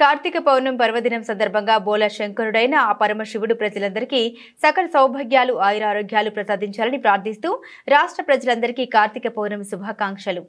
కార్తీక పౌర్ణం పర్వదినం సందర్భంగా బోల శంకరుడైన ఆ పరమశివుడు ప్రజలందరికీ సకల సౌభాగ్యాలు ఆయురారోగ్యాలు ప్రసాదించాలని ప్రార్థిస్తూ రాష్ట్ర ప్రజలందరికీ కార్తీక పౌర్ణమి శుభాకాంక్షలు